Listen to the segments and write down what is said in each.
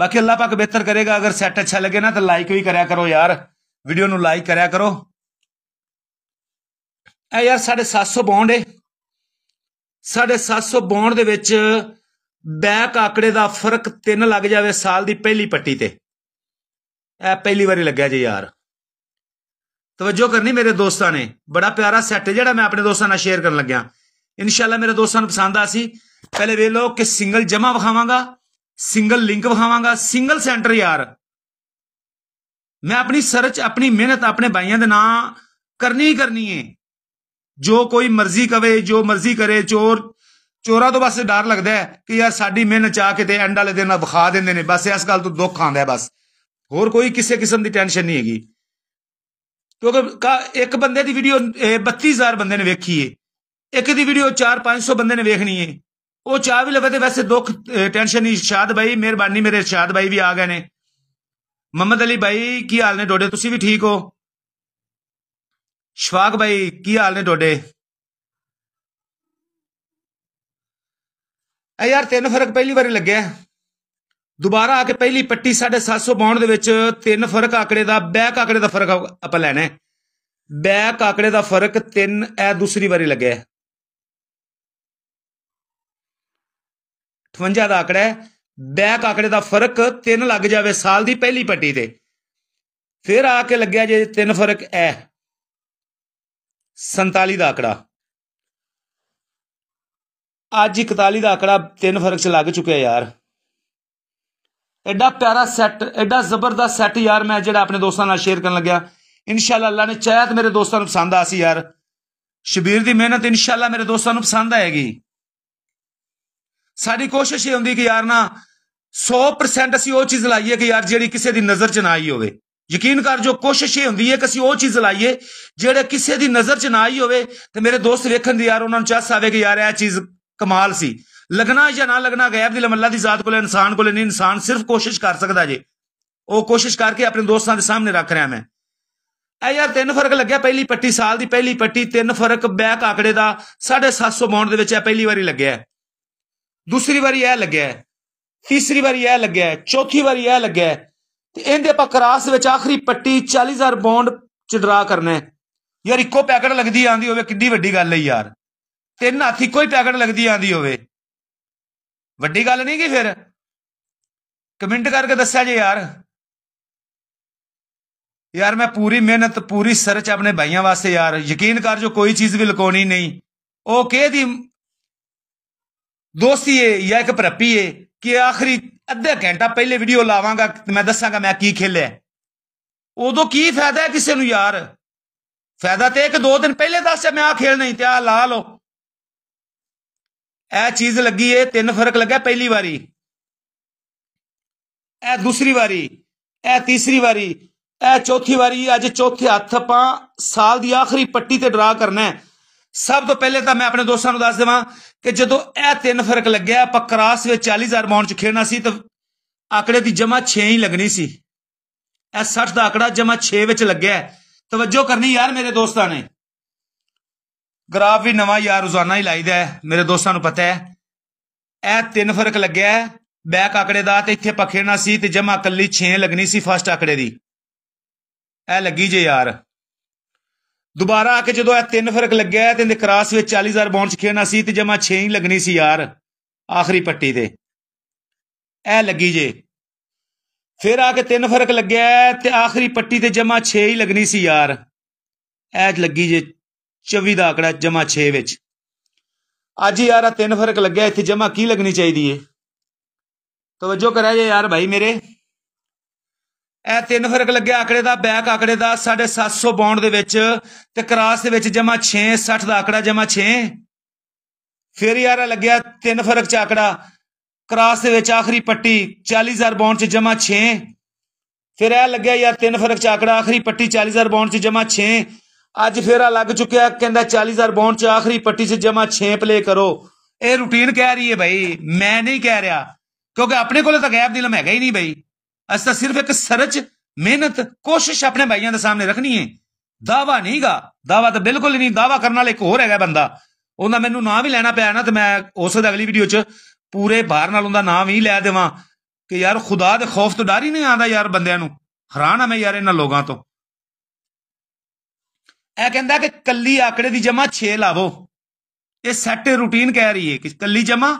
ਬਾਕੀ ਅੱਲਾਹ ਪਾਕ ਬਿਹਤਰ ਕਰੇਗਾ ਅਗਰ ਸੈੱਟ ਅੱਛਾ ਲੱਗੇ ਨਾ ਤਾਂ ਲਾਈਕ ਵੀ ਕਰਿਆ ਕਰੋ ਯਾਰ ਵੀਡੀਓ ਨੂੰ ਲਾਈਕ ਕਰਿਆ ਕਰੋ ਇਹ ਯਾਰ 750 ਬੌਂਡ ਏ 750 ਬੌਂਡ ਦੇ ਵਿੱਚ ਬੈਕ ਆਕੜੇ ਦਾ ਫਰਕ 3 ਲੱਗ ਜਾਵੇ ਸਾਲ ਦੀ ਪਹਿਲੀ ਪੱਟੀ ਤੇ ਇਹ ਪਹਿਲੀ ਵਾਰੀ ਲੱਗਿਆ ਜੀ ਯਾਰ ਤਵੱਜੋ ਕਰਨੀ ਮੇਰੇ ਦੋਸਤਾਂ ਨੇ ਬੜਾ ਪਿਆਰਾ ਸੈੱਟ ਜਿਹੜਾ ਮੈਂ ਆਪਣੇ ਦੋਸਤਾਂ ਨਾਲ ਸ਼ੇਅਰ ਕਰਨ ਲੱਗਿਆ ਇਨਸ਼ਾਅੱਲਾ ਮੇਰੇ ਦੋਸਤਾਂ ਨੂੰ ਪਸੰਦ ਆ ਸੀ ਪਹਿਲੇ ਵੇਖ ਲਓ ਕਿ ਸਿੰਗਲ ਜਮਾ ਵਿਖਾਵਾਂਗਾ ਸਿੰਗਲ ਲਿੰਕ ਵਿਖਾਵਾਂਗਾ ਸਿੰਗਲ ਸੈਂਟਰ ਯਾਰ ਮੈਂ ਆਪਣੀ ਸਰਚ ਆਪਣੀ ਮਿਹਨਤ ਆਪਣੇ ਭਾਈਆਂ ਦੇ ਨਾਂ ਕਰਨੀ ਹੀ ਕਰਨੀ ਹੈ ਜੋ ਕੋਈ ਮਰਜ਼ੀ ਕਵੇ ਜੋ ਮਰਜ਼ੀ ਕਰੇ ਚੋਰ ਚੋਰਾ ਤੋਂ ਬਸ ਡਰ ਲੱਗਦਾ ਹੈ ਕਿ ਯਾਰ ਸਾਡੀ ਮਿਹਨਤ ਚਾ ਕੇ ਤੇ ਐਂਡ ਵਾਲੇ ਦਿਨ ਵਿਖਾ ਦਿੰਦੇ ਨੇ ਬਸ ਇਸ ਗੱਲ ਤੋਂ ਦੁੱਖ ਆਉਂਦਾ ਬਸ ਹੋਰ ਕੋਈ ਕਿਸੇ ਕਿਸਮ ਦੀ ਟੈਨਸ਼ਨ ਨਹੀਂ ਹੈਗੀ ਕਿਉਂਕਿ ਇੱਕ ਬੰਦੇ ਦੀ ਵੀਡੀਓ 32000 ਬੰਦੇ ਨੇ ਵੇਖੀ ਏ ਇੱਕ ਦੀ ਵੀਡੀਓ 4-500 ਬੰਦੇ ਨੇ ਵੇਖਣੀ ਏ ਉਹ ਚਾਹ ਵੀ ਲਵੇ ਤੇ ਵੈਸੇ ਦੁੱਖ ਟੈਨਸ਼ਨ ਨਹੀਂ ਇਰਸ਼ਾਦ ਭਾਈ ਮਿਹਰਬਾਨੀ ਮੇਰੇ ਇਰਸ਼ਾਦ ਭਾਈ ਵੀ ਆ ਗਏ ਨੇ ਮੁਹੰਮਦ ਅਲੀ ਭਾਈ ਕੀ ਹਾਲ ਨੇ ਡੋਡੇ ਤੁਸੀਂ ਵੀ ਠੀਕ ਹੋ ਸ਼ਵਾਗ ਭਾਈ ਕੀ ਹਾਲ ਨੇ ਡੋਡੇ ਐ ਯਾਰ ਤਿੰਨ ਫਰਕ ਪਹਿਲੀ ਵਾਰੀ ਲੱਗਿਆ ਦੁਬਾਰਾ ਆ ਕੇ ਪਹਿਲੀ ਪੱਟੀ 750 ਪਾਉਣ ਦੇ ਵਿੱਚ ਤਿੰਨ ਫਰਕ ਆਕੜੇ ਦਾ ਬੈਕ ਆਕੜੇ ਦਾ ਫਰਕ ਆਪਾਂ ਲੈਣਾ ਬੈਕ ਆਕੜੇ ਦਾ ਫਰਕ ਤਿੰਨ ਐ ਦੂਸਰੀ ਵਾਰੀ ਲੱਗਿਆ 58 ਦਾ ਆਕੜਾ ਹੈ ਬੈਕ ਆਕੜੇ ਦਾ ਫਰਕ 3 ਲੱਗ ਜਾਵੇ ਸਾਲ ਦੀ ਪਹਿਲੀ ਪੱਟੀ ਤੇ ਫਿਰ ਆ ਕੇ ਲੱਗਿਆ ਜੇ 3 ਫਰਕ ਐ 47 ਦਾ ਆਕੜਾ ਅੱਜ 41 ਦਾ ਆਕੜਾ 3 ਫਰਕ ਚ ਲੱਗ ਚੁੱਕਿਆ ਯਾਰ ਐਡਾ ਪਿਆਰਾ ਸੈੱਟ ਐਡਾ ਜ਼ਬਰਦਸਤ ਸੈੱਟ ਯਾਰ ਮੈਂ ਜਿਹੜਾ ਆਪਣੇ ਦੋਸਤਾਂ ਨਾਲ ਸ਼ੇਅਰ ਕਰਨ ਲੱਗਿਆ ਇਨਸ਼ਾਅੱਲਾ ਅੱਲਾ ਨੇ ਚਾਹਤ ਤੇ ਮੇਰੇ ਦੋਸਤਾਂ ਨੂੰ ਪਸੰਦ ਆ ਸੀ ਯਾਰ ਸ਼ਬੀਰ ਦੀ ਮਿਹਨਤ ਇਨਸ਼ਾਅੱਲਾ ਮੇਰੇ ਦੋਸਤਾਂ ਨੂੰ ਪਸੰਦ ਆਏਗੀ ਸਾਡੀ ਕੋਸ਼ਿਸ਼ ਇਹ ਹੁੰਦੀ ਕਿ ਯਾਰ ਨਾ 100% ਅਸੀਂ ਉਹ ਚੀਜ਼ ਲਾਈਏ ਕਿ ਯਾਰ ਜਿਹੜੀ ਕਿਸੇ ਦੀ ਨਜ਼ਰ 'ਚ ਨਾ ਆਈ ਹੋਵੇ ਯਕੀਨ ਕਰ ਜੋ ਕੋਸ਼ਿਸ਼ ਇਹ ਹੁੰਦੀ ਹੈ ਕਿ ਅਸੀਂ ਉਹ ਚੀਜ਼ ਲਾਈਏ ਜਿਹੜੇ ਕਿਸੇ ਦੀ ਨਜ਼ਰ 'ਚ ਨਾ ਆਈ ਹੋਵੇ ਤੇ ਮੇਰੇ ਦੋਸਤ ਵੇਖਣ ਦੀ ਯਾਰ ਉਹਨਾਂ ਨੂੰ ਚਾਹ ਆਵੇ ਕਿ ਯਾਰ ਇਹ ਚੀਜ਼ ਕਮਾਲ ਸੀ ਲੱਗਣਾ ਜਾਂ ਨਾ ਲੱਗਣਾ ਗੈਬ ਦੀ ਅੱਲਾ ਦੀ ਜ਼ਾਤ ਕੋਲੇ ਇਨਸਾਨ ਕੋਲੇ ਨਹੀਂ ਇਨਸਾਨ ਸਿਰਫ ਕੋਸ਼ਿਸ਼ ਕਰ ਸਕਦਾ ਜੇ ਉਹ ਕੋਸ਼ਿਸ਼ ਕਰਕੇ ਆਪਣੇ ਦੋਸਤਾਂ ਦੇ ਸਾਹਮਣੇ ਰੱਖ ਰਿਹਾ ਮੈਂ ਐ ਯਾਰ ਤਿੰਨ ਫਰਕ ਲੱਗਿਆ ਪਹਿਲੀ ਪੱਟੀ ਸਾਲ ਦੀ ਪਹਿਲੀ ਪੱਟੀ ਤਿੰਨ ਫਰਕ ਬੈਕ ਆਕੜੇ ਦਾ 750 ਬੌਂਡ ਦੇ ਵਿੱਚ ਇਹ ਪਹਿਲੀ ਵਾਰੀ ਲੱਗਿਆ ਦੂਸਰੀ ਵਾਰੀ ਇਹ ਲੱਗਿਆ ਤੀਸਰੀ ਵਾਰੀ ਇਹ ਲੱਗਿਆ ਚੌਥੀ ਵਾਰੀ ਇਹ ਲੱਗਿਆ ਤੇ ਇਹਦੇ ਆਪਾਂ ਕਰਾਸ ਵਿੱਚ ਆਖਰੀ ਪੱਟੀ 40000 ਬੌਂਡ ਡਰਾ ਕਰਨਾ ਯਾਰ ਇੱਕੋ ਪੈਕਟ ਲੱਗਦੀ ਆਂਦੀ ਹੋਵੇ ਕਿੰਨੀ ਵੱਡੀ ਗੱਲ ਹੈ ਯਾਰ ਤਿੰਨ ਹੱਥ ਇੱਕੋ ਹੀ ਪੈਕਟ ਲੱਗਦੀ ਆਂਦੀ ਹੋਵੇ ਵੱਡੀ ਗੱਲ ਨਹੀਂ ਕਿ ਫਿਰ ਕਮੈਂਟ ਕਰਕੇ ਦੱਸਿਆ ਜੇ ਯਾਰ ਯਾਰ ਮੈਂ ਪੂਰੀ ਮਿਹਨਤ ਪੂਰੀ ਸਰਚ ਆਪਣੇ ਭਾਈਆਂ ਵਾਸਤੇ ਯਾਰ ਯਕੀਨ ਕਰ ਜੋ ਕੋਈ ਚੀਜ਼ ਵੀ ਲਕੋਣੀ ਨਹੀਂ ਉਹ ਕਿਹਦੀ ਦੋਸਤੀਏ ਯਾ ਇੱਕ ਭਰਪੀਏ ਕਿ ਆਖਰੀ ਅੱਧਾ ਘੰਟਾ ਪਹਿਲੇ ਵੀਡੀਓ ਲਾਵਾਂਗਾ ਤੇ ਮੈਂ ਦੱਸਾਂਗਾ ਮੈਂ ਕੀ ਖੇਲਿਆ ਉਦੋਂ ਕੀ ਫਾਇਦਾ ਹੈ ਕਿਸੇ ਨੂੰ ਯਾਰ ਫਾਇਦਾ ਤੇ ਇੱਕ ਦੋ ਦਿਨ ਪਹਿਲੇ ਦੱਸਿਆ ਮੈਂ ਆ ਖੇਲ ਨਹੀਂ ਤੇ ਆ ਲਾ ਲਓ ਇਹ ਚੀਜ਼ ਲੱਗੀ ਏ ਤਿੰਨ ਫਰਕ ਲੱਗਾ ਪਹਿਲੀ ਵਾਰੀ ਇਹ ਦੂਸਰੀ ਵਾਰੀ ਇਹ ਤੀਸਰੀ ਵਾਰੀ ਇਹ ਚੌਥੀ ਵਾਰੀ ਅੱਜ ਚੌਥੇ ਹੱਥ ਪਾ ਸਾਲ ਦੀ ਆਖਰੀ ਪੱਟੀ ਤੇ ਡਰਾ ਕਰਨਾ ਹੈ ਸਭ ਤੋਂ ਪਹਿਲੇ ਤਾਂ ਮੈਂ ਆਪਣੇ ਦੋਸਤਾਂ ਨੂੰ ਦੱਸ ਦੇਵਾਂ ਕਿ ਜਦੋਂ ਇਹ ਤਿੰਨ ਫਰਕ ਲੱਗਿਆ ਪਕਰਾਸ ਵਿੱਚ 40000 ਪਾਉਂਡ ਚ ਖੇਡਣਾ ਸੀ ਤਾਂ ਆਕੜੇ ਦੀ ਜਮਾ 6 ਹੀ ਲੱਗਣੀ ਸੀ ਇਹ 60 ਦਾ ਆਕੜਾ ਜਮਾ 6 ਵਿੱਚ ਲੱਗਿਆ ਤਵੱਜੋ ਕਰਨੀ ਯਾਰ ਮੇਰੇ ਦੋਸਤਾਂ ਨੇ ਗ੍ਰਾਫ ਵੀ ਨਵਾਂ ਯਾਰ ਰੋਜ਼ਾਨਾ ਹੀ ਲਾਈਦਾ ਹੈ ਮੇਰੇ ਦੋਸਤਾਂ ਨੂੰ ਪਤਾ ਹੈ ਇਹ ਤਿੰਨ ਫਰਕ ਲੱਗਿਆ ਬੈਕ ਆਕੜੇ ਦਾ ਤੇ ਇੱਥੇ ਪਖੇਣਾ ਸੀ ਤੇ ਜਮਾ ਕੱਲੀ 6 ਲੱਗਣੀ ਸੀ ਫਸਟ ਆਕੜੇ ਦੀ ਇਹ ਲੱਗੀ ਜੇ ਯਾਰ ਦੁਬਾਰਾ ਆ ਕੇ ਜਦੋਂ ਇਹ ਤਿੰਨ ਫਰਕ ਲੱਗਿਆ ਤੇ ਕਰਾਸ ਵਿੱਚ 40000 ਬੌਂਡ ਖੇਡਣਾ ਸੀ ਤੇ ਜਮਾ 6 ਹੀ ਲੱਗਣੀ ਸੀ ਯਾਰ ਆਖਰੀ ਪੱਟੀ ਤੇ ਇਹ ਲੱਗੀ ਜੇ ਫਿਰ ਆ ਕੇ ਤਿੰਨ ਫਰਕ ਲੱਗਿਆ ਤੇ ਆਖਰੀ ਪੱਟੀ ਤੇ ਜਮਾ 6 ਹੀ ਲੱਗਣੀ ਸੀ ਯਾਰ ਐਜ ਲੱਗੀ ਜੇ 24 ਦਾ ਆਕੜਾ ਜਮਾ 6 ਵਿੱਚ ਅੱਜ ਯਾਰ ਆ ਤਿੰਨ ਫਰਕ ਲੱਗਿਆ ਇੱਥੇ ਜਮਾ ਕੀ ਲੱਗਣੀ ਚਾਹੀਦੀ ਏ ਤਵੱਜੋ ਕਰਿਆ ਜੇ ਯਾਰ ਭਾਈ ਮੇਰੇ ਇਹ ਤਿੰਨ ਫਰਕ ਲੱਗਿਆ ਆਕੜੇ ਦਾ ਬੈਕ ਆਕੜੇ ਦਾ 752 ਦੇ ਵਿੱਚ ਤੇ ਕ੍ਰਾਸ ਦੇ ਵਿੱਚ ਜਮਾ 6 60 ਦਾ ਆਕੜਾ ਜਮਾ 6 ਫਿਰ ਯਾਰ ਲੱਗਿਆ ਤਿੰਨ ਫਰਕ ਚ ਆਕੜਾ ਕ੍ਰਾਸ ਦੇ ਵਿੱਚ ਆਖਰੀ ਪੱਟੀ 40000 ਬੌਂਡ ਚ ਜਮਾ 6 ਫਿਰ ਇਹ ਲੱਗਿਆ ਯਾਰ ਤਿੰਨ ਫਰਕ ਚ ਆਕੜਾ ਆਖਰੀ ਪੱਟੀ 40000 ਬੌਂਡ ਚ ਜਮਾ 6 ਅੱਜ ਫਿਰ ਆ ਲੱਗ ਚੁੱਕਿਆ ਕਹਿੰਦਾ 40000 ਬੌਂਡ ਚ ਆਖਰੀ ਪੱਟੀ ਚ ਜਮਾ 6 ਪਲੇ ਕਰੋ ਇਹ ਰੁਟੀਨ ਕਹਿ ਰਹੀ ਹੈ ਭਾਈ ਮੈਂ ਨਹੀਂ ਕਹਿ ਰਿਹਾ ਕਿਉਂਕਿ ਆਪਣੇ ਕੋਲ ਤਾਂ ਗੈਪ ਦਿਲਮ ਹੈਗਾ ਹੀ ਨਹੀਂ ਭਾਈ ਅਸੀਂ ਸਿਰਫ ਇੱਕ ਸਰਚ ਮਿਹਨਤ ਕੋਸ਼ਿਸ਼ ਆਪਣੇ ਭਾਈਆਂ ਦੇ ਸਾਹਮਣੇ ਰੱਖਣੀ ਹੈ ਦਾਵਾ ਨਹੀਂਗਾ ਦਾਵਾ ਤਾਂ ਬਿਲਕੁਲ ਨਹੀਂ ਦਾਵਾ ਕਰਨ ਵਾਲਾ ਇੱਕ ਹੋਰ ਹੈਗਾ ਬੰਦਾ ਉਹਦਾ ਮੈਨੂੰ ਨਾਂ ਵੀ ਲੈਣਾ ਪਿਆ ਨਾ ਤੇ ਮੈਂ ਉਸ ਦੇ ਅਗਲੀ ਵੀਡੀਓ 'ਚ ਪੂਰੇ ਭਾਰ ਨਾਲ ਉਹਦਾ ਨਾਂ ਵੀ ਲੈ ਦੇਵਾਂ ਕਿ ਯਾਰ ਖੁਦਾ ਦੇ ਖੌਫ ਤੋਂ ਡਰ ਹੀ ਨਹੀਂ ਆਂਦਾ ਯਾਰ ਬੰਦਿਆਂ ਨੂੰ ਹੈਰਾਨ ਆ ਮੈਂ ਯਾਰ ਇਹਨਾਂ ਲੋਕਾਂ ਤੋਂ ਇਹ ਕਹਿੰਦਾ ਕਿ ਕੱਲੀ ਆਕੜੇ ਦੀ ਜਮਾ 6 ਲਾਵੋ ਇਹ ਸੈਟ ਰੂਟੀਨ ਕਹਿ ਰਹੀ ਹੈ ਕਿ ਕੱਲੀ ਜਮਾ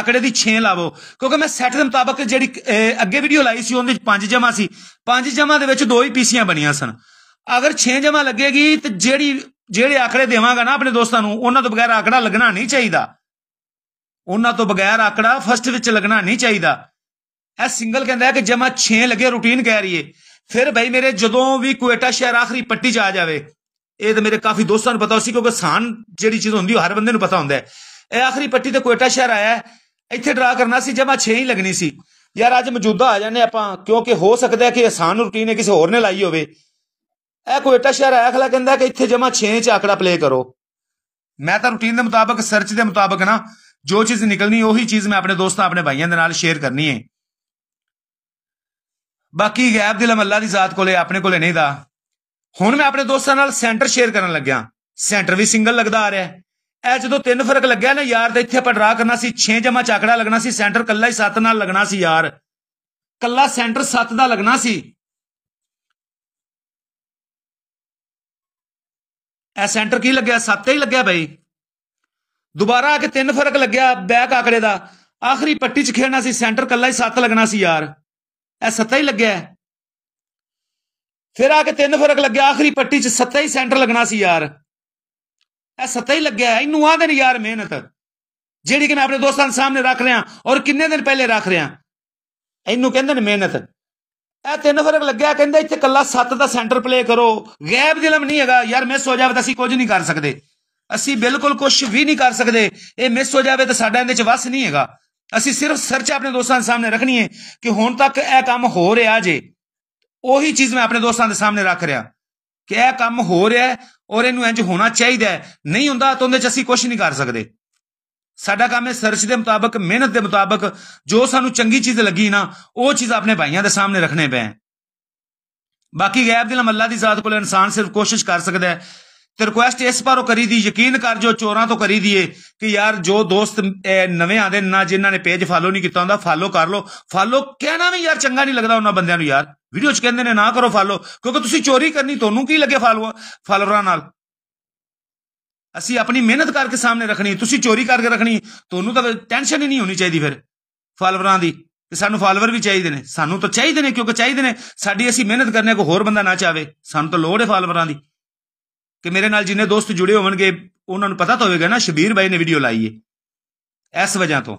ਆਕੜੇ ਦੀ 6 ਲਾਵੋ ਕਿਉਂਕਿ ਮੈਂ ਸੈਟ ਦੇ ਮੁਤਾਬਕ ਜਿਹੜੀ ਅੱਗੇ ਵੀਡੀਓ ਲਾਈ ਸੀ ਉਹਦੇ ਵਿੱਚ 5 ਜਮਾ ਸੀ 5 ਜਮਾ ਦੇ ਵਿੱਚ ਦੋ ਹੀ ਪੀਸੀਆਂ ਬਣੀਆਂ ਸਨ ਅਗਰ 6 ਜਮਾ ਲੱਗੇਗੀ ਤੇ ਜਿਹੜੀ ਜਿਹੜੇ ਆਕੜੇ ਦੇਵਾਂਗਾ ਨਾ ਆਪਣੇ ਦੋਸਤਾਂ ਨੂੰ ਉਹਨਾਂ ਤੋਂ ਬਗੈਰ ਆਕੜਾ ਲੱਗਣਾ ਨਹੀਂ ਚਾਹੀਦਾ ਉਹਨਾਂ ਤੋਂ ਬਗੈਰ ਆਕੜਾ ਫਸਟ ਵਿੱਚ ਲੱਗਣਾ ਨਹੀਂ ਚਾਹੀਦਾ ਇਹ ਸਿੰਗਲ ਕਹਿੰਦਾ ਹੈ ਕਿ ਜਮਾ 6 ਲੱਗੇ ਰੂਟੀਨ ਕਹਿ ਰਹੀਏ ਫਿਰ ਭਾਈ ਮੇਰੇ ਜਦੋਂ ਵੀ ਕੁਏਟਾ ਸ਼ਹਿਰ ਆਖਰੀ ਪੱਟੀ 'ਚ ਆ ਜਾਵੇ ਇਹ ਤਾਂ ਮੇਰੇ ਕਾਫੀ ਦੋਸਤਾਂ ਨੂੰ ਪਤਾ ਸੀ ਕਿਉਂਕਿ ਸਾਨ ਜਿਹੜੀ ਚੀਜ਼ ਹੁੰਦੀ ਉਹ ਹਰ ਬੰਦੇ ਨੂੰ ਪਤਾ ਹੁੰਦਾ ਹੈ ਇਹ ਆਖਰੀ ਪੱਟੀ ਤੇ ਕੋਟਾ ਸ਼ਹਿਰ ਆਇਆ ਇੱਥੇ ਡਰਾ ਕਰਨਾ ਸੀ ਜਮਾ 6 ਹੀ ਲੱਗਣੀ ਸੀ ਯਾਰ ਅੱਜ ਮੌਜੂਦਾ ਆ ਜਾਣੇ ਆਪਾਂ ਕਿਉਂਕਿ ਹੋ ਸਕਦਾ ਕਿ ਆਸਾਨ ਰੁਟੀਨ ਹੈ ਕਿਸੇ ਹੋਰ ਨੇ ਲਾਈ ਹੋਵੇ ਇਹ ਕੋਟਾ ਸ਼ਹਿਰ ਆਇਆ ਖਲਾ ਕਹਿੰਦਾ ਕਿ ਇੱਥੇ ਜਮਾ 6 ਚ ਆਕੜਾ ਪਲੇ ਕਰੋ ਮੈਂ ਤਾਂ ਰੁਟੀਨ ਦੇ ਮੁਤਾਬਕ ਸਰਚ ਦੇ ਮੁਤਾਬਕ ਨਾ ਜੋ ਚੀਜ਼ ਨਿਕਲਣੀ ਉਹੀ ਚੀਜ਼ ਮੈਂ ਆਪਣੇ ਦੋਸਤਾਂ ਆਪਣੇ ਭਾਈਆਂ ਦੇ ਨਾਲ ਸ਼ੇਅਰ ਕਰਨੀ ਹੈ ਬਾਕੀ ਗੈਬ ਦਿਲਮ ਮੱਲਾ ਦੀ ਜ਼ਾਤ ਕੋਲੇ ਆਪਣੇ ਕੋਲੇ ਨਹੀਂ ਦਾ ਹੁਣ ਮੈਂ ਆਪਣੇ ਦੋਸਤਾਂ ਨਾਲ ਸੈਂਟਰ ਸ਼ੇਅਰ ਕਰਨ ਲੱਗਿਆ ਸੈਂਟਰ ਵੀ ਸਿੰਗਲ ਲੱਗਦਾ ਆ ਰਿਹਾ ਇਹ ਜਦੋਂ ਤਿੰਨ ਫਰਕ ਲੱਗਿਆ ਨਾ ਯਾਰ ਤੇ ਇੱਥੇ ਆਪਾਂ ਡਰਾ ਕਰਨਾ ਸੀ 6 ਜਮਾ ਚਾਕੜਾ ਲੱਗਣਾ ਸੀ ਸੈਂਟਰ ਕੱਲਾ ਹੀ 7 ਨਾਲ ਲੱਗਣਾ ਸੀ ਯਾਰ ਕੱਲਾ ਸੈਂਟਰ 7 ਦਾ ਲੱਗਣਾ ਸੀ ਇਹ ਸੈਂਟਰ ਕੀ ਲੱਗਿਆ 7 ਤੇ ਹੀ ਲੱਗਿਆ ਬਈ ਦੁਬਾਰਾ ਆ ਕੇ ਤਿੰਨ ਫਰਕ ਲੱਗਿਆ ਬੈਕ ਆਕੜੇ ਦਾ ਆਖਰੀ ਪੱਟੀ 'ਚ ਖੇਡਣਾ ਸੀ ਸੈਂਟਰ ਕੱਲਾ ਹੀ 7 ਲੱਗਣਾ ਸੀ ਯਾਰ ਇਹ 7 ਹੀ ਲੱਗਿਆ ਫਿਰ ਆ ਕੇ ਤਿੰਨ ਫਰਕ ਲੱਗਿਆ ਆਖਰੀ ਪੱਟੀ 'ਚ 7 ਹੀ ਸੈਂਟਰ ਲੱਗਣਾ ਸੀ ਯਾਰ ਇਹ ਸਤਾ ਹੀ ਲੱਗਿਆ ਇਹਨੂੰ ਆਦੇ ਨੇ ਯਾਰ ਮਿਹਨਤ ਜਿਹੜੀ ਕਿ ਮੈਂ ਆਪਣੇ ਦੋਸਤਾਂ ਦੇ ਸਾਹਮਣੇ ਰੱਖ ਰਿਹਾ ਔਰ ਕਿੰਨੇ ਦਿਨ ਪਹਿਲੇ ਰੱਖ ਰਿਹਾ ਇਹਨੂੰ ਕਹਿੰਦੇ ਨੇ ਮਿਹਨਤ ਇਹ ਤਿੰਨ ਫਰਕ ਲੱਗਿਆ ਕਹਿੰਦੇ ਇੱਥੇ ਕੱਲਾ ਸੱਤ ਦਾ ਸੈਂਟਰ ਪਲੇ ਕਰੋ ਗੈਬ ਦਿਲਮ ਨਹੀਂ ਹੈਗਾ ਯਾਰ ਮਿਸ ਹੋ ਜਾਵੇ ਤਾਂ ਅਸੀਂ ਕੁਝ ਨਹੀਂ ਕਰ ਸਕਦੇ ਅਸੀਂ ਬਿਲਕੁਲ ਕੁਝ ਵੀ ਨਹੀਂ ਕਰ ਸਕਦੇ ਇਹ ਮਿਸ ਹੋ ਜਾਵੇ ਤਾਂ ਸਾਡਾ ਇਹਦੇ ਚ ਵਸ ਨਹੀਂ ਹੈਗਾ ਅਸੀਂ ਸਿਰਫ ਸਰਚ ਆਪਣੇ ਦੋਸਤਾਂ ਦੇ ਸਾਹਮਣੇ ਰੱਖਣੀ ਹੈ ਕਿ ਹੁਣ ਤੱਕ ਇਹ ਕੰਮ ਹੋ ਰਿਹਾ ਜੇ ਉਹੀ ਚੀਜ਼ ਮੈਂ ਆਪਣੇ ਦੋਸਤਾਂ ਦੇ ਸਾਹਮਣੇ ਰੱਖ ਰਿਹਾ ਕਿ ਇਹ ਕੰਮ ਹੋ ਰਿਹਾ ਔਰ ਇਹਨੂੰ ਇੰਜ ਹੋਣਾ ਚਾਹੀਦਾ ਹੈ ਨਹੀਂ ਹੁੰਦਾ ਤਾਂ ਉਹਦੇ 'ਚ ਅਸੀਂ ਕੁਝ ਨਹੀਂ ਕਰ ਸਕਦੇ ਸਾਡਾ ਕੰਮ ਹੈ ਸਰਚ ਦੇ ਮੁਤਾਬਕ ਮਿਹਨਤ ਦੇ ਮੁਤਾਬਕ ਜੋ ਸਾਨੂੰ ਚੰਗੀ ਚੀਜ਼ ਲੱਗੀ ਨਾ ਉਹ ਚੀਜ਼ ਆਪਣੇ ਭਾਈਆਂ ਦੇ ਸਾਹਮਣੇ ਰੱਖਣੇ ਪਏ ਬਾਕੀ ਗੈਬ ਦੇ ਮੱਲਾ ਦੀ ਜ਼ਾਤ ਕੋਲ ਇਨਸਾਨ ਸਿਰਫ ਕੋਸ਼ਿਸ਼ ਕਰ ਸਕਦਾ ਹੈ ਤੇ ਰਿਕੁਐਸਟ ਇਸ ਬਾਰੋਂ ਕਰੀ ਦੀ ਯਕੀਨ ਕਰ ਜੋ ਚੋਰਾਂ ਤੋਂ ਕਰੀ ਦੀਏ ਕਿ ਯਾਰ ਜੋ ਦੋਸਤ ਨਵੇਂ ਆਦੇ ਨਾ ਜਿਨ੍ਹਾਂ ਨੇ ਪੇਜ ਫਾਲੋ ਨਹੀਂ ਕੀਤਾ ਹੁੰਦਾ ਫਾਲੋ ਕਰ ਲੋ ਫਾਲੋ ਕਹਿਣਾ ਵੀ ਯਾਰ ਚੰਗਾ ਨਹੀਂ ਲੱਗਦਾ ਉਹਨਾਂ ਬੰਦਿਆਂ ਨੂੰ ਯਾਰ ਵੀਡੀਓ 'ਚ ਕਹਿੰਦੇ ਨੇ ਨਾ ਕਰੋ ਫਾਲੋ ਕਿਉਂਕਿ ਤੁਸੀਂ ਚੋਰੀ ਕਰਨੀ ਤੁਹਾਨੂੰ ਕੀ ਲੱਗੇ ਫਾਲੋ ਫਾਲੋਰਾਂ ਨਾਲ ਅਸੀਂ ਆਪਣੀ ਮਿਹਨਤ ਕਰਕੇ ਸਾਹਮਣੇ ਰੱਖਣੀ ਤੁਸੀਂ ਚੋਰੀ ਕਰਕੇ ਰੱਖਣੀ ਤੁਹਾਨੂੰ ਤਾਂ ਟੈਨਸ਼ਨ ਹੀ ਨਹੀਂ ਹੋਣੀ ਚਾਹੀਦੀ ਫਿਰ ਫਾਲੋਵਰਾਂ ਦੀ ਕਿ ਸਾਨੂੰ ਫਾਲੋਅਰ ਵੀ ਚਾਹੀਦੇ ਨੇ ਸਾਨੂੰ ਤਾਂ ਚਾਹੀਦੇ ਨੇ ਕਿਉਂਕਿ ਚਾਹੀਦੇ ਨੇ ਸਾਡੀ ਅਸੀਂ ਮਿਹਨਤ ਕਰਨੇ ਕੋ ਹੋਰ ਬੰਦਾ ਨਾ ਚਾਵੇ ਸਾਨੂੰ ਤਾਂ ਲੋੜ ਹੈ ਫਾਲੋਅਰਾਂ ਦੀ ਕਿ ਮੇਰੇ ਨਾਲ ਜਿੰਨੇ ਦੋਸਤ ਜੁੜੇ ਹੋਣਗੇ ਉਹਨਾਂ ਨੂੰ ਪਤਾ ਤਾਂ ਹੋਵੇਗਾ ਨਾ ਸ਼ਬੀਰ ਬਾਈ ਨੇ ਵੀਡੀਓ ਲਾਈ ਹੈ ਇਸ ਵਜ੍ਹਾ ਤੋਂ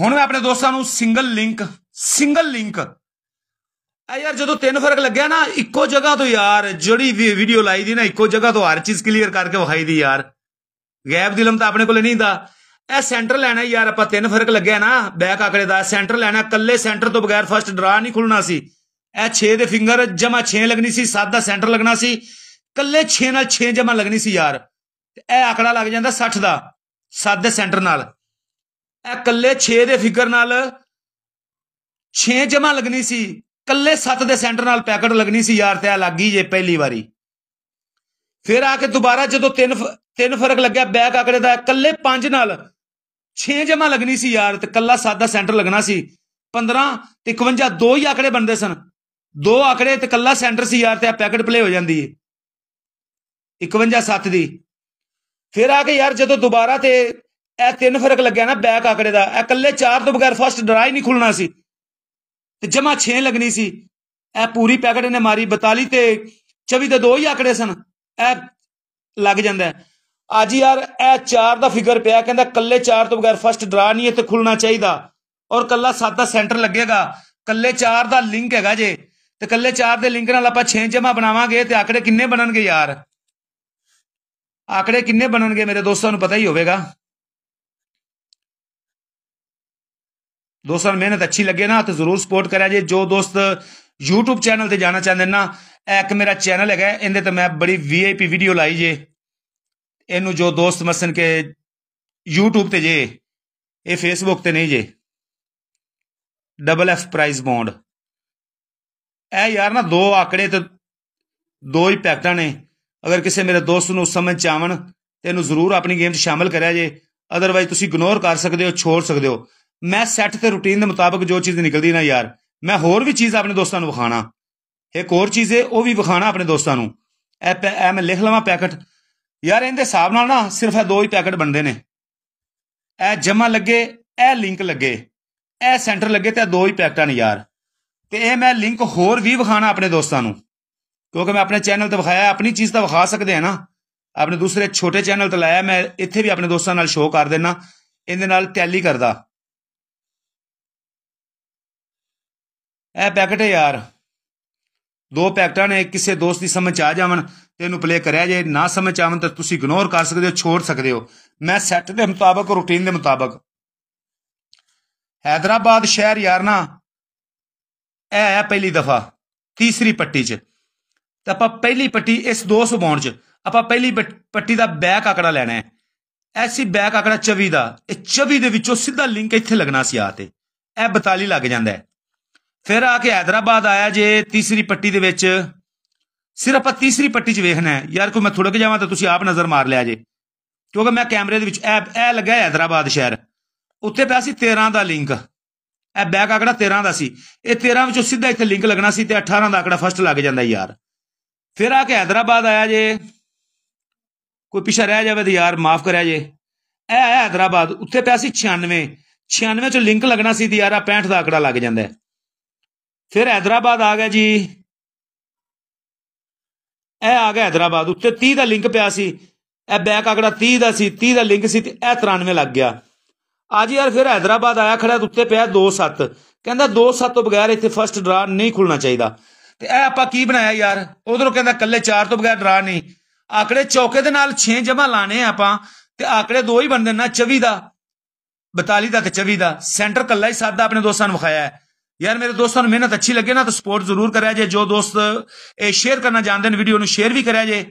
ਹੁਣ ਮੈਂ ਆਪਣੇ ਦੋਸਤਾਂ ਨੂੰ ਸਿੰਗਲ ਲਿੰਕ ਸਿੰਗਲ ਲਿੰਕ ਆ ਯਾਰ ਜਦੋਂ ਤਿੰਨ ਫਰਕ ਲੱਗਿਆ ਨਾ ਇੱਕੋ ਜਗ੍ਹਾ ਤੋਂ ਯਾਰ ਜਿਹੜੀ ਵੀ ਵੀਡੀਓ ਲਾਈ ਦੀ ਨਾ ਇੱਕੋ ਜਗ੍ਹਾ ਤੋਂ ਹਰ ਚੀਜ਼ ਕਲੀਅਰ ਕਰਕੇ ਵਿਖਾਈ ਦੀ ਯਾਰ ਗੈਪ ਦਿਲਮ ਤਾਂ ਆਪਣੇ ਕੋਲ ਨਹੀਂ ਦਾ ਇਹ ਸੈਂਟਰ ਲੈਣਾ ਯਾਰ ਆਪਾਂ ਤਿੰਨ ਫਰਕ ਲੱਗਿਆ ਨਾ ਬੈਕ ਆਕੜੇ ਦਾ ਸੈਂਟਰ ਲੈਣਾ ਕੱਲੇ ਸੈਂਟਰ ਤੋਂ ਬਗੈਰ ਫਸਟ ਡਰਾ ਨਹੀਂ ਖੁੱਲਣਾ ਸੀ ਇਹ 6 ਦੇ ਫਿੰਗਰ ਜਮਾ 6 ਲੱਗਣੀ ਸੀ 7 ਦਾ ਸੈਂਟਰ ਲੱਗਣਾ ਸੀ ਕੱਲੇ 6 ਨਾਲ 6 ਜਮਾ ਲੱਗਣੀ ਸੀ ਯਾਰ ਇਹ ਆਕੜਾ ਲੱਗ ਜਾਂਦਾ 60 ਦਾ 7 ਦੇ ਸੈਂਟਰ ਨਾਲ ਇਹ ਕੱਲੇ 6 ਦੇ ਫਿਗਰ ਨਾਲ 6 ਜਮਾ ਲਗਣੀ ਸੀ ਕੱਲੇ 7 ਦੇ ਸੈਂਟਰ ਨਾਲ ਪੈਕਟ ਲਗਣੀ ਸੀ ਯਾਰ ਤੇ ਆ ਲੱਗੀ ਜੇ ਪਹਿਲੀ ਵਾਰੀ ਫਿਰ ਆ ਕੇ ਦੁਬਾਰਾ ਜਦੋਂ ਤਿੰਨ ਤਿੰਨ ਫਰਕ ਲੱਗਿਆ ਬੈਕ ਆਕੜੇ ਦਾ ਕੱਲੇ 5 ਨਾਲ 6 ਜਮਾ ਲਗਣੀ ਸੀ ਯਾਰ ਤੇ ਕੱਲਾ 7 ਦਾ ਸੈਂਟਰ ਲਗਣਾ ਸੀ 15 ਤੇ 51 ਦੋ ਹੀ ਆਕੜੇ ਬਣਦੇ ਸਨ ਦੋ ਆਕੜੇ ਤੇ ਕੱਲਾ ਸੈਂਟਰ ਸੀ ਯਾਰ ਤੇ ਆ ਪੈਕਟ ਪਲੇ ਹੋ ਜਾਂਦੀ ਹੈ 51 7 ਦੀ ਫਿਰ ਆ ਕੇ ਯਾਰ ਜਦੋਂ ਦੁਬਾਰਾ ਤੇ ਇਹ ਤਿੰਨ ਫਰਕ ਲੱਗਿਆ ਨਾ ਬੈਕ ਆਕੜੇ ਦਾ ਇਹ ਕੱਲੇ 4 ਤੋਂ ਬਗੈਰ ਫਸਟ ਡਰਾ ਹੀ ਨਹੀਂ ਖੁੱਲਣਾ ਸੀ ਤੇ ਜਮਾ 6 ਲਗਣੀ ਸੀ ਇਹ ਪੂਰੀ ਪੈਕਟ ਨੇ ਮਾਰੀ 42 ਤੇ 24 ਦੇ ਦੋ ਹੀ ਆਕੜੇ ਸਨ ਇਹ ਲੱਗ ਜਾਂਦਾ ਅੱਜ ਯਾਰ ਇਹ 4 ਦਾ ਫਿਗਰ ਪਿਆ ਕਹਿੰਦਾ ਕੱਲੇ 4 ਤੋਂ ਬਗੈਰ ਫਸਟ ਡਰਾ ਨਹੀਂ ਇੱਥੇ ਖੁੱਲਣਾ ਚਾਹੀਦਾ ਔਰ ਕੱਲਾ 7 ਦਾ ਸੈਂਟਰ ਲੱਗੇਗਾ ਕੱਲੇ 4 ਦਾ ਲਿੰਕ ਹੈਗਾ ਜੇ ਤੇ ਕੱਲੇ 4 ਦੇ ਲਿੰਕ ਨਾਲ ਆਪਾਂ 6 ਜਮਾ ਬਣਾਵਾਂਗੇ ਤੇ ਆਕੜੇ ਕਿੰਨੇ ਬਣਨਗੇ ਯਾਰ ਆਕੜੇ ਕਿੰਨੇ ਬਣਨਗੇ ਮੇਰੇ ਦੋਸਤਾਂ ਨੂੰ ਪਤਾ ਹੀ ਹੋਵੇਗਾ ਦੋਸਤਾਂ ਮਿਹਨਤ ਅੱਛੀ ਲੱਗੇ ਨਾ ਤਾਂ ਜ਼ਰੂਰ ਸਪੋਰਟ ਕਰਿਆ ਜੇ ਜੋ ਦੋਸਤ YouTube ਚੈਨਲ ਤੇ ਜਾਣਾ ਚਾਹੁੰਦੇ ਨਾ ਇੱਕ ਮੇਰਾ ਚੈਨਲ ਹੈਗਾ ਇਹਦੇ ਤੇ ਮੈਂ ਬੜੀ VIP ਵੀਡੀਓ ਲਾਈ ਜੇ ਇਹਨੂੰ ਜੋ ਦੋਸਤ ਮਸਨ ਕੇ YouTube ਤੇ ਜੇ ਇਹ Facebook ਤੇ ਨਹੀਂ ਜੇ ਡਬਲ ਐਫ ਪ੍ਰਾਈਸ ਬੌਂਡ ਐ ਯਾਰ ਨਾ ਦੋ ਆਕੜੇ ਤੇ ਦੋ ਹੀ ਪੈਕਟਾਂ ਨੇ ਅਗਰ ਕਿਸੇ ਮੇਰੇ ਦੋਸਤ ਨੂੰ ਸਮਝ ਚਾਵਣ ਤੇ ਇਹਨੂੰ ਜ਼ਰੂਰ ਆਪਣੀ ਗੇਮ 'ਚ ਸ਼ਾਮਲ ਕਰਿਆ ਜੇ ਅਦਰਵਾਈਜ਼ ਤੁਸੀਂ ਇਗਨੋਰ ਕਰ ਸਕਦੇ ਹੋ ਛੋੜ ਸਕਦੇ ਹੋ ਮੈਂ ਸੈੱਟ ਤੇ ਰੁਟੀਨ ਦੇ ਮੁਤਾਬਕ ਜੋ ਚੀਜ਼ ਨਿਕਲਦੀ ਨਾ ਯਾਰ ਮੈਂ ਹੋਰ ਵੀ ਚੀਜ਼ ਆਪਣੇ ਦੋਸਤਾਂ ਨੂੰ ਵਿਖਾਣਾ ਇੱਕ ਹੋਰ ਚੀਜ਼ ਹੈ ਉਹ ਵੀ ਵਿਖਾਣਾ ਆਪਣੇ ਦੋਸਤਾਂ ਨੂੰ ਐ ਐ ਮੈਂ ਲਿਖ ਲਵਾਂ ਪੈਕਟ ਯਾਰ ਇਹਦੇ ਹਿਸਾਬ ਨਾਲ ਨਾ ਸਿਰਫ ਇਹ ਦੋ ਹੀ ਪੈਕਟ ਬਣਦੇ ਨੇ ਐ ਜਮਾ ਲੱਗੇ ਐ ਲਿੰਕ ਲੱਗੇ ਐ ਸੈਂਟਰ ਲੱਗੇ ਤੇ ਦੋ ਹੀ ਪੈਕਟਾਂ ਨੇ ਯਾਰ ਤੇ ਇਹ ਮੈਂ ਲਿੰਕ ਹੋਰ ਵੀ ਵਿਖਾਣਾ ਆਪਣੇ ਦੋਸਤਾਂ ਨੂੰ ਕਿਉਂਕਿ ਮੈਂ ਆਪਣੇ ਚੈਨਲ ਤੇ ਵਿਖਾਇਆ ਆਪਣੀ ਚੀਜ਼ ਤਾਂ ਵਿਖਾ ਸਕਦੇ ਆ ਨਾ ਆਪਣੇ ਦੂਸਰੇ ਛੋਟੇ ਚੈਨਲ ਤੇ ਲਾਇਆ ਮੈਂ ਇੱਥੇ ਵੀ ਆਪਣੇ ਦੋਸਤਾਂ ਨਾਲ ਸ਼ੋਅ ਕਰ ਦੇਣਾ ਇਹਦੇ ਨਾਲ ਟੈਲੀ ਕਰਦਾ ਇਹ ਪੈਕਟ ਹੈ ਯਾਰ ਦੋ ਪੈਕਟਾਂ ਨੇ ਕਿਸੇ ਦੋਸਤ ਦੀ ਸਮਝ ਆ ਜਾਵਣ ਤੇ ਇਹਨੂੰ ਪਲੇ ਕਰਿਆ ਜੇ ਨਾ ਸਮਝ ਆਵਣ ਤਾਂ ਤੁਸੀਂ ਇਗਨੋਰ ਕਰ ਸਕਦੇ ਹੋ ਛੋੜ ਸਕਦੇ ਹੋ ਮੈਂ ਸੈੱਟ ਦੇ ਮੁਤਾਬਕ ਰੁਟੀਨ ਦੇ ਮੁਤਾਬਕ ਹైదరాబాద్ ਸ਼ਹਿਰ ਯਾਰ ਨਾ ਇਹ ਆਇਆ ਪਹਿਲੀ ਦਫਾ ਤੀਸਰੀ ਪੱਟੀ 'ਚ ਤਾਂ ਆਪਾਂ ਪਹਿਲੀ ਪੱਟੀ ਇਸ 200 ਬੌਂਡ 'ਚ ਆਪਾਂ ਪਹਿਲੀ ਪੱਟੀ ਦਾ ਬੈਕ ਆਕੜਾ ਲੈਣਾ ਹੈ ਐਸੀ ਬੈਕ ਆਕੜਾ 24 ਦਾ ਇਹ 24 ਦੇ ਵਿੱਚੋਂ ਸਿੱਧਾ ਲਿੰਕ ਇੱਥੇ ਲੱਗਣਾ ਸੀ ਆ ਤੇ ਇਹ 42 ਲੱਗ ਜਾਂਦਾ ਹੈ ਫਿਰ ਆ ਕੇ ਹైదరాబాద్ ਆਇਆ ਜੇ ਤੀਸਰੀ ਪੱਟੀ ਦੇ ਵਿੱਚ ਸਿਰਫ ਆ ਤੀਸਰੀ ਪੱਟੀ 'ਚ ਵੇਖਣਾ ਯਾਰ ਕੋਈ ਮੈਂ ਥੁੜਕ ਜਾਵਾਂ ਤਾਂ ਤੁਸੀਂ ਆਪ ਨਜ਼ਰ ਮਾਰ ਲਿਆ ਜੇ ਕਿਉਂਕਿ ਮੈਂ ਕੈਮਰੇ ਦੇ ਵਿੱਚ ਇਹ ਐ ਲੱਗਾ ਹైదరాబాద్ ਸ਼ਹਿਰ ਉੱਤੇ ਪਿਆ ਸੀ 13 ਦਾ ਲਿੰਕ ਇਹ ਬੈਕ ਆਕੜਾ 13 ਦਾ ਸੀ ਇਹ 13 ਵਿੱਚੋਂ ਸਿੱਧਾ ਇੱਥੇ ਲਿੰਕ ਲੱਗਣਾ ਸੀ ਤੇ 18 ਦਾ ਆਕੜਾ ਫਸਟ ਲੱਗ ਜਾਂਦਾ ਯਾਰ ਫਿਰ ਆ ਕੇ ਹైదరాబాద్ ਆਇਆ ਜੇ ਕੋਈ ਪਿਛਾ ਰਹਿ ਜਾਵੇ ਤਾਂ ਯਾਰ ਮਾਫ ਕਰਿਆ ਜੇ ਇਹ ਹੈ ਹైదరాబాద్ ਉੱਥੇ ਪਿਆ ਸੀ 96 96 ਚ ਲਿੰਕ ਲੱਗਣਾ ਸੀ ਤੇ ਯਾਰ ਆ 65 ਦਾ ਆਕੜਾ ਲੱਗ ਜਾਂਦਾ ਫਿਰ ਹైదరాబాద్ ਆ ਗਿਆ ਜੀ ਇਹ ਆ ਗਿਆ ਹైదరాబాద్ ਉੱਤੇ 30 ਦਾ ਲਿੰਕ ਪਿਆ ਸੀ ਇਹ ਬੈਕ ਆਕੜਾ 30 ਦਾ ਸੀ 30 ਦਾ ਲਿੰਕ ਸੀ ਤੇ ਇਹ 93 ਲੱਗ ਗਿਆ ਅੱਜ ਯਾਰ ਫਿਰ ਹైదరాబాద్ ਆਇਆ ਖੜਾ ਉੱਤੇ ਪਿਆ 27 ਕਹਿੰਦਾ 27 ਤੋਂ ਬਗੈਰ ਇੱਥੇ ਫਰਸਟ ਡਰਾ ਨਹੀਂ ਖੁੱਲਣਾ ਚਾਹੀਦਾ ਤੇ ਇਹ ਆਪਾਂ ਕੀ ਬਣਾਇਆ ਯਾਰ ਉਧਰੋਂ ਕਹਿੰਦਾ ਕੱਲੇ 4 ਤੋਂ ਬਗੈਰ ਡਰਾ ਨਹੀਂ ਆਕੜੇ ਚੌਕੇ ਦੇ ਨਾਲ 6 ਜਮਾ ਲਾਣੇ ਆਪਾਂ ਤੇ ਆਕੜੇ ਦੋ ਹੀ ਬਣਦੇ ਨਾ 24 ਦਾ 42 ਦਾ ਤੇ 24 ਦਾ ਸੈਂਟਰ ਕੱਲਾ ਹੀ ਸਾਦਾ ਆਪਣੇ ਦੋਸਤਾਂ ਨੂੰ ਵਿਖਾਇਆ ਹੈ ਯਾਰ ਮੇਰੇ ਦੋਸਤਾਂ ਨੂੰ ਮਿਹਨਤ ਅੱਛੀ ਲੱਗੇ ਨਾ ਤਾਂ ਸਪੋਰਟ ਜ਼ਰੂਰ ਕਰਿਆ ਜੇ ਜੋ ਦੋਸਤ ਇਹ ਸ਼ੇਅਰ ਕਰਨਾ ਜਾਣਦੇ ਨੇ ਵੀਡੀਓ ਨੂੰ ਸ਼ੇਅਰ ਵੀ ਕਰਿਆ ਜੇ